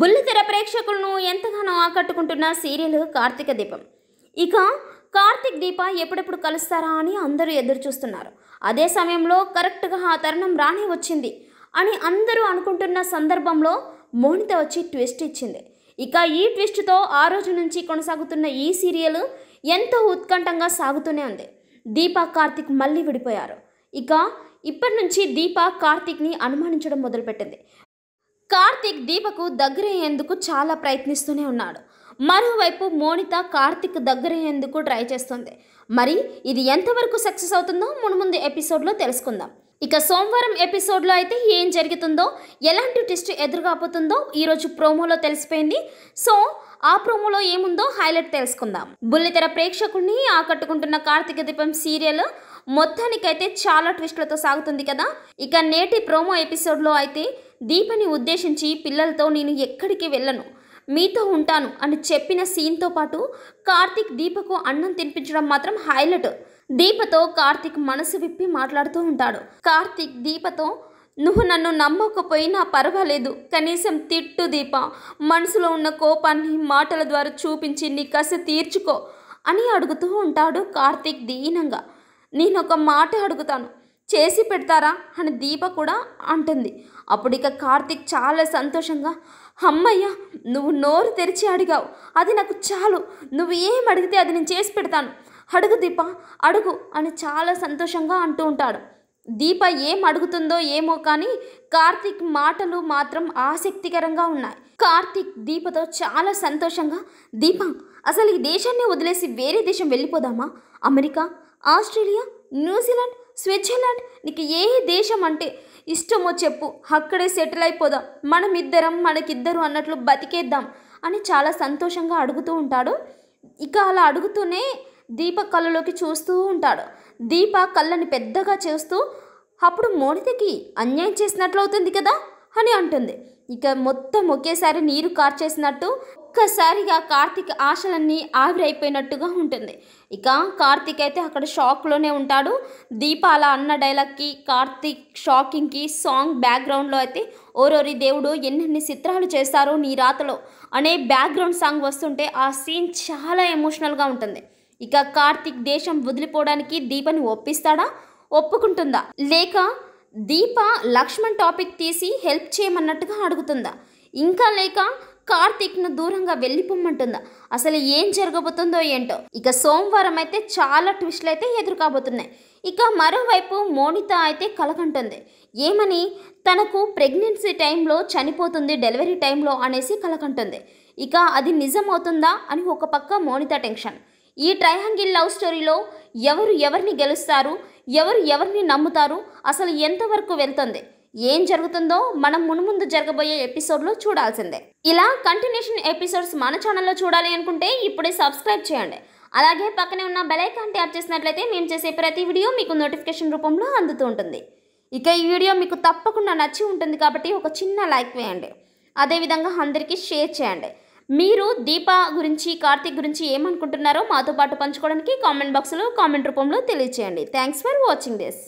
బుల్లితెర ప్రేక్షకులను ఎంతగానో ఆకట్టుకుంటున్న సీరియల్ కార్తీక దీపం ఇక కార్తీక్ దీప ఎప్పుడెప్పుడు కలుస్తారా అని అందరూ ఎదురు చూస్తున్నారు అదే సమయంలో కరెక్ట్గా ఆ తరుణం రానే వచ్చింది అని అందరూ అనుకుంటున్న సందర్భంలో మోనిత వచ్చి ట్విస్ట్ ఇచ్చింది ఇక ఈ ట్విస్ట్తో ఆ రోజు నుంచి కొనసాగుతున్న ఈ సీరియల్ ఎంతో ఉత్కంఠంగా సాగుతూనే ఉంది దీప కార్తిక్ మళ్ళీ విడిపోయారు ఇక ఇప్పటి నుంచి దీప కార్తిక్ని అనుమానించడం మొదలుపెట్టింది కార్తిక్ దీపకు దగ్గరయ్యేందుకు చాలా ప్రయత్నిస్తూనే ఉన్నాడు మరోవైపు మోనిత కార్తిక్ దగ్గరయ్యేందుకు ట్రై చేస్తుంది మరి ఇది ఎంతవరకు సక్సెస్ అవుతుందో మునుముందు ఎపిసోడ్లో తెలుసుకుందాం ఇక సోమవారం ఎపిసోడ్లో అయితే ఏం జరుగుతుందో ఎలాంటి టెస్ట్ ఎదురుకాపోతుందో ఈరోజు ప్రోమోలో తెలిసిపోయింది సో ఆ ప్రోమోలో ఏముందో హైలైట్ తెలుసుకుందాం బుల్లితెర ప్రేక్షకుల్ని ఆకట్టుకుంటున్న కార్తీక దీపం సీరియల్ మొత్తానికైతే చాలా ట్విస్టులతో సాగుతుంది కదా ఇక నేటి ప్రోమో ఎపిసోడ్లో అయితే దీపని ఉద్దేశించి పిల్లలతో నేను ఎక్కడికి వెళ్ళను మీతో ఉంటాను అని చెప్పిన సీన్తో పాటు కార్తిక్ దీపకు అన్నం తినిపించడం మాత్రం హైలైట్ దీపతో కార్తిక్ మనసు విప్పి మాట్లాడుతూ ఉంటాడు కార్తిక్ దీపతో నువ్వు నన్ను నమ్మకపోయినా పర్వాలేదు కనీసం తిట్టు దీప మనసులో ఉన్న కోపాన్ని మాటల ద్వారా చూపించి నీ కసి తీర్చుకో అని అడుగుతూ ఉంటాడు కార్తిక్ దీనంగా నేను ఒక మాట అడుగుతాను చేసి పెడతారా అని దీప కూడా అంటుంది అప్పుడు ఇక కార్తిక్ చాలా సంతోషంగా అమ్మయ్య నువ్వు నోరు తెరిచి అడిగావు అది నాకు చాలు నువ్వు ఏం అడిగితే అది నేను చేసి పెడతాను అడుగు దీప అడుగు అని చాలా సంతోషంగా అంటూ ఉంటాడు దీప ఏం అడుగుతుందో ఏమో కానీ కార్తిక్ మాటలు మాత్రం ఆసక్తికరంగా ఉన్నాయి కార్తిక్ దీపతో చాలా సంతోషంగా దీప అసలు ఈ దేశాన్ని వదిలేసి వేరే దేశం వెళ్ళిపోదామా అమెరికా ఆస్ట్రేలియా న్యూజిలాండ్ స్విట్జర్లాండ్ నీకు ఏ దేశం అంటే ఇష్టమో చెప్పు అక్కడే సెటిల్ అయిపోదాం మనమిద్దరం మనకిద్దరు అన్నట్లు బతికేద్దాం అని చాలా సంతోషంగా అడుగుతూ ఉంటాడు ఇక అలా అడుగుతూనే దీప కళ్ళలోకి చూస్తూ ఉంటాడు దీప కళ్ళని పెద్దగా చేస్తూ అప్పుడు మోనితకి అన్యాయం చేసినట్లు అవుతుంది కదా అని అంటుంది ఇక మొత్తం ఒకేసారి నీరు కార్చేసినట్టు ఒక్కసారిగా కార్తీక్ ఆశలన్నీ ఆవిరైపోయినట్టుగా ఉంటుంది ఇక కార్తీక్ అయితే అక్కడ షాక్లోనే ఉంటాడు దీప అలా అన్న డైలాగ్కి కార్తీక్ షాకింగ్కి సాంగ్ బ్యాక్గ్రౌండ్లో అయితే ఓరోరి దేవుడు ఎన్నెన్ని చిత్రాలు చేస్తారో నీ రాతలో అనే బ్యాక్గ్రౌండ్ సాంగ్ వస్తుంటే ఆ సీన్ చాలా ఎమోషనల్గా ఉంటుంది ఇక కార్తిక్ దేశం వదిలిపోవడానికి దీపని ఒప్పిస్తాడా ఒప్పుకుంటుందా లేక దీప లక్ష్మణ్ టాపిక్ తీసి హెల్ప్ చేయమన్నట్టుగా అడుగుతుందా ఇంకా లేక కార్తీక్ను దూరంగా వెళ్ళిపోమ్మంటుందా అసలు ఏం జరగబోతుందో ఏంటో ఇక సోమవారం అయితే చాలా ట్విస్ట్లు అయితే ఎదురు కాబోతున్నాయి ఇక మరోవైపు మోనిత అయితే కలకంటుంది ఏమని తనకు ప్రెగ్నెన్సీ టైంలో చనిపోతుంది డెలివరీ టైంలో అనేసి కలకంటుంది ఇక అది నిజమవుతుందా అని ఒక పక్క మోనిత టెన్షన్ ఈ ట్రయాంగిల్ లవ్ స్టోరీలో ఎవరు ఎవరిని గెలుస్తారు ఎవరు ఎవరిని నమ్ముతారు అసలు ఎంతవరకు వెళ్తుంది ఏం జరుగుతుందో మనం మునుముందు జరగబోయే ఎపిసోడ్లో చూడాల్సిందే ఇలా కంటిన్యూషన్ ఎపిసోడ్స్ మన ఛానల్లో చూడాలి అనుకుంటే ఇప్పుడే సబ్స్క్రైబ్ చేయండి అలాగే పక్కనే ఉన్న బెలైకాన్ ట్యాప్ చేసినట్లయితే మేము చేసే ప్రతి వీడియో మీకు నోటిఫికేషన్ రూపంలో అందుతూ ఉంటుంది ఇక ఈ వీడియో మీకు తప్పకుండా నచ్చి ఉంటుంది కాబట్టి ఒక చిన్న లైక్ వేయండి అదేవిధంగా అందరికీ షేర్ చేయండి మీరు దీప గురించి కార్తీక్ గురించి ఏమనుకుంటున్నారో మాతో పాటు పంచుకోవడానికి కామెంట్ బాక్స్లో కామెంట్ రూపంలో తెలియచేయండి థ్యాంక్స్ ఫర్ వాచింగ్ దిస్